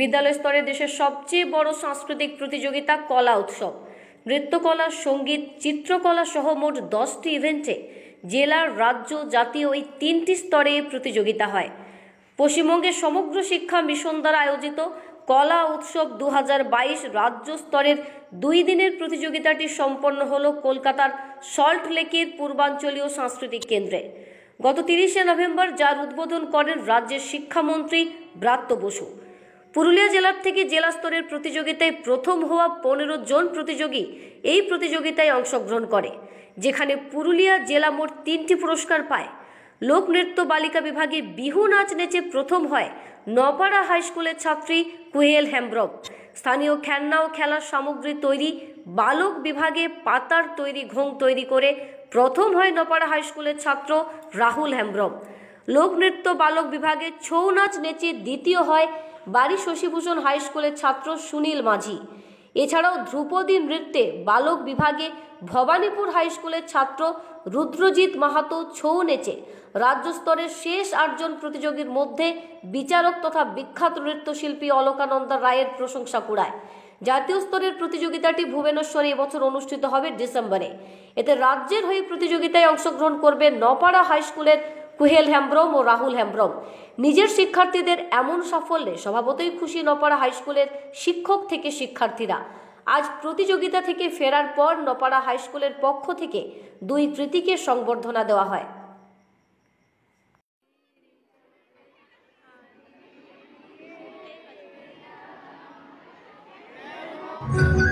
বিদ্যালয় স্তরে দেশের সবচেয়ে বড় সাংস্কৃতিক প্রতিযোগিতা কলা উৎসব নৃত্যকলা সঙ্গীত চিত্রকলা সহ মোট দশটি ইভেন্টে জেলার রাজ্য জাতীয় এই তিনটি স্তরে প্রতিযোগিতা হয় পশ্চিমবঙ্গের সমগ্র শিক্ষা মিশন দ্বারা আয়োজিত কলা উৎসব দু রাজ্য স্তরের দুই দিনের প্রতিযোগিতাটি সম্পন্ন হল কলকাতার সল্ট লেকের পূর্বাঞ্চলীয় সাংস্কৃতিক কেন্দ্রে গত তিরিশে নভেম্বর যার উদ্বোধন করেন রাজ্যের শিক্ষামন্ত্রী ব্রাত্য বসু পুরুলিয়া জেলার থেকে জেলা স্তরের প্রতিযোগিতায় প্রথম হওয়া পনেরো জন প্রতিযোগী এই প্রতিযোগিতায় অংশগ্রহণ করে যেখানে পুরুলিয়া জেলা মোট তিনটি পুরস্কার পায় লোকনৃত্য বালিকা বিভাগে বিহু নাচ নেচে প্রথম হয় নপাড়া হাইস্কুলের ছাত্রী কুহেল হ্যামব্রক স্থানীয় খেলনা ও খেলার সামগ্রী তৈরি বালক বিভাগে পাতার তৈরি ঘোং তৈরি করে প্রথম হয় নপাড়া হাইস্কুলের ছাত্র রাহুল হ্যামব্রক লোকনৃত্য বালক বিভাগে ছৌ নাচ নেচে দ্বিতীয় হয় বাড়ি শশীভূষণ হাই স্কুলের ছাত্র সুনীল মাঝি এছাড়াও ধ্রুপদী নৃত্যে বালক বিভাগে ভবানীপুর হাই স্কুলের ছাত্র রুদ্রজিৎ মাহাতো ছৌ নেচে রাজ্য স্তরের শেষ আটজন প্রতিযোগীর মধ্যে বিচারক তথা বিখ্যাত নৃত্যশিল্পী অলকানন্দা রায়ের প্রশংসা কুড়ায় জাতীয় স্তরের প্রতিযোগিতাটি ভুবনেশ্বরে এবছর অনুষ্ঠিত হবে ডিসেম্বরে এতে রাজ্যের হয়ে প্রতিযোগিতায় অংশগ্রহণ করবে নপাড়া হাই স্কুলের কুহেল হ্যামব্রম ও রাহুল হ্যামব্রম নিজের শিক্ষার্থীদের এমন সাফল্যে স্বভাবতই খুশি নপাড়া হাইস্কুলের শিক্ষক থেকে শিক্ষার্থীরা আজ প্রতিযোগিতা থেকে ফেরার পর নপাড়া হাইস্কুলের পক্ষ থেকে দুই কৃতিকে সংবর্ধনা দেওয়া হয় thank you